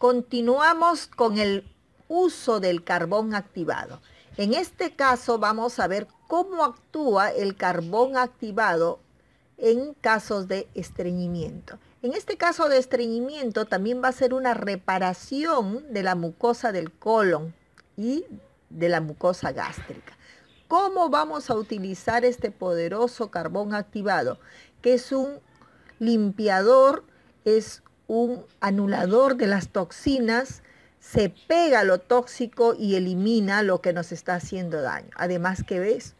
Continuamos con el uso del carbón activado. En este caso vamos a ver cómo actúa el carbón activado en casos de estreñimiento. En este caso de estreñimiento también va a ser una reparación de la mucosa del colon y de la mucosa gástrica. ¿Cómo vamos a utilizar este poderoso carbón activado? Que es un limpiador, es un anulador de las toxinas, se pega lo tóxico y elimina lo que nos está haciendo daño. Además que es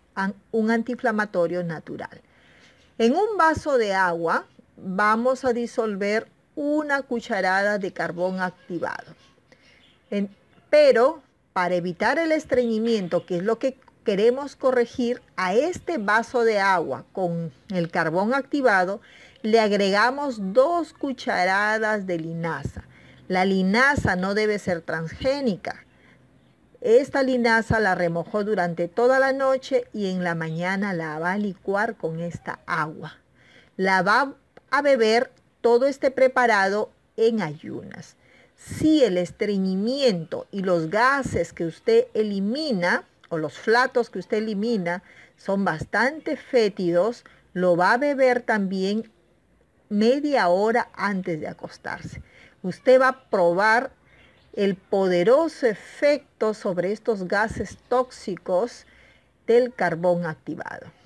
un antiinflamatorio natural. En un vaso de agua vamos a disolver una cucharada de carbón activado. pero para evitar el estreñimiento, que es lo que queremos corregir, a este vaso de agua con el carbón activado le agregamos dos cucharadas de linaza. La linaza no debe ser transgénica. Esta linaza la remojó durante toda la noche y en la mañana la va a licuar con esta agua. La va a beber todo este preparado en ayunas. Si el estreñimiento y los gases que usted elimina o los flatos que usted elimina son bastante fétidos, lo va a beber también media hora antes de acostarse. Usted va a probar el poderoso efecto sobre estos gases tóxicos del carbón activado.